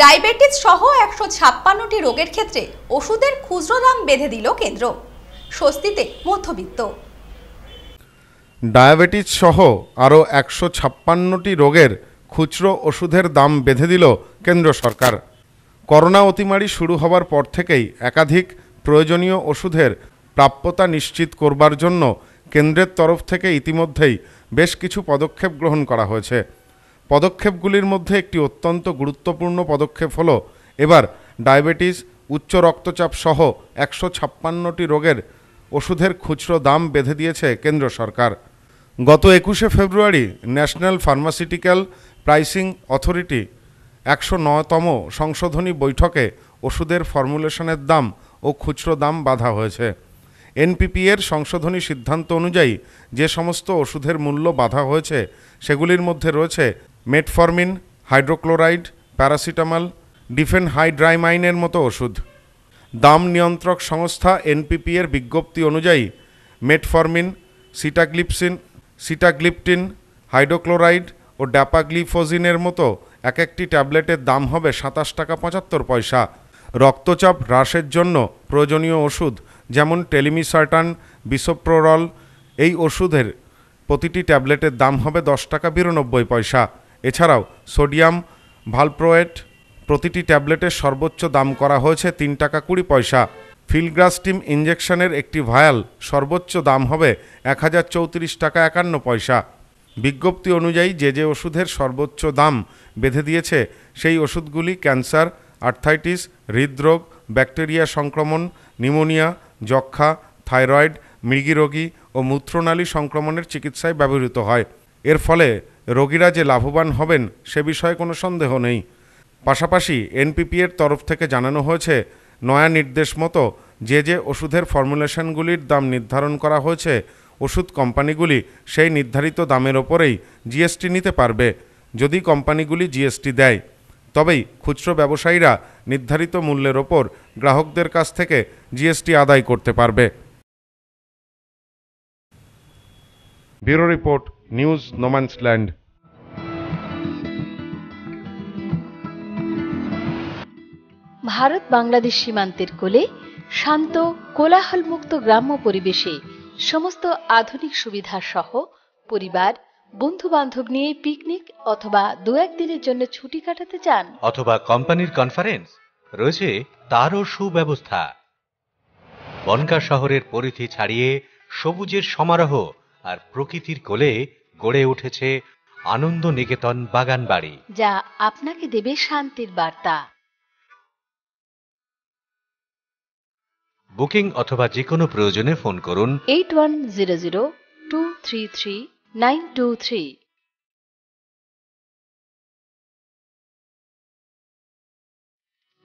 diabetes সহ একশো ছাপ্পান্নটি রোগের ক্ষেত্রে ওষুধের খুচরো দাম বেঁধে দিল কেন্দ্র স্বস্তিতে মধ্যবিত্ত ডায়াবেটিস সহ আরও একশো ছাপ্পান্নটি রোগের খুচরো ওষুধের দাম বেঁধে দিল কেন্দ্র সরকার করোনা অতিমারি শুরু হওয়ার পর থেকেই একাধিক প্রয়োজনীয় ওষুধের প্রাপ্যতা নিশ্চিত করবার জন্য কেন্দ্রের তরফ থেকে ইতিমধ্যেই বেশ কিছু পদক্ষেপ গ্রহণ করা হয়েছে পদক্ষেপগুলির মধ্যে একটি অত্যন্ত গুরুত্বপূর্ণ পদক্ষেপ হল এবার ডায়াবেটিস উচ্চ রক্তচাপ সহ একশো ছাপ্পান্নটি রোগের ওষুধের খুচরো দাম বেঁধে দিয়েছে কেন্দ্র সরকার গত একুশে ফেব্রুয়ারি ন্যাশনাল ফার্মাসিউটিক্যাল প্রাইসিং অথরিটি একশো নয়তম সংশোধনী বৈঠকে ওষুধের ফর্মুলেশনের দাম ও খুচরো দাম বাধা হয়েছে এনপিপি এর সংশোধনী সিদ্ধান্ত অনুযায়ী যে সমস্ত ওষুধের মূল্য বাধা হয়েছে সেগুলির মধ্যে রয়েছে মেটফরমিন হাইড্রোক্লোরাইড প্যারাসিটামল ডিফেন হাইড্রাইমাইনের মতো ওষুধ দাম নিয়ন্ত্রক সংস্থা এনপিপি এর বিজ্ঞপ্তি অনুযায়ী মেটফরমিন সিটাগ্লিপসিন সিটাগ্লিপটিন হাইড্রোক্লোরাইড ও ড্যাপাগ্লিফোজিনের মতো এক একটি ট্যাবলেটের দাম হবে সাতাশ টাকা পঁচাত্তর পয়সা রক্তচাপ হ্রাসের জন্য প্রয়োজনীয় ওষুধ যেমন টেলিমিসার্টান বিসোপ্রোরল এই ওষুধের প্রতিটি ট্যাবলেটের দাম হবে দশ টাকা বিরানব্বই পয়সা এছাড়াও সোডিয়াম ভালপ্রোয়েট প্রতিটি ট্যাবলেটের সর্বোচ্চ দাম করা হয়েছে তিন টাকা কুড়ি পয়সা ফিলগ্রাস্টিম ইঞ্জেকশনের একটি ভায়াল সর্বোচ্চ দাম হবে এক টাকা একান্ন পয়সা বিজ্ঞপ্তি অনুযায়ী যে যে ওষুধের সর্বোচ্চ দাম বেঁধে দিয়েছে সেই ওষুধগুলি ক্যান্সার আর্থাইটিস হৃদরোগ ব্যাকটেরিয়া সংক্রমণ নিমোনিয়া যক্ষা থাইরয়েড মৃগীরোগী ও মূত্রনালী সংক্রমণের চিকিৎসায় ব্যবহৃত হয় এর ফলে রোগীরা যে লাভবান হবেন সে বিষয়ে কোনো সন্দেহ নেই পাশাপাশি এনপিপি এর তরফ থেকে জানানো হয়েছে নয়া নির্দেশ মতো যে যে ওষুধের ফর্মুলেশনগুলির দাম নির্ধারণ করা হয়েছে ওষুধ কোম্পানিগুলি সেই নির্ধারিত দামের ওপরেই জিএসটি নিতে পারবে যদি কোম্পানিগুলি জিএসটি দেয় তবেই খুচরো ব্যবসায়ীরা নির্ধারিত মূল্যের ওপর গ্রাহকদের কাছ থেকে জিএসটি আদায় করতে পারবে bureau report news no man's land Bharat Bangladesh সীমান্তের কোলে শান্ত কোলাহলমুক্ত গ্রাম্য পরিবেশে সমস্ত আধুনিক সুবিধা সহ পরিবার বন্ধু বান্ধব নিয়ে পিকনিক অথবা দু একদিনের জন্য ছুটি কাটাতে চান অথবা কোম্পানির কনফারেন্স রয়েছে তারও সুব্যবস্থা বনকা শহরের পরিধি ছাড়িয়ে সবুজের সমারোহ আর প্রকৃতির কোলে গড়ে উঠেছে আনন্দ নিকেতন বাগান বাড়ি যা আপনাকে দেবে শান্তির বার্তা বুকিং অথবা যে কোনো প্রয়োজনে ফোন করুন eight one zero zero two three three nine two three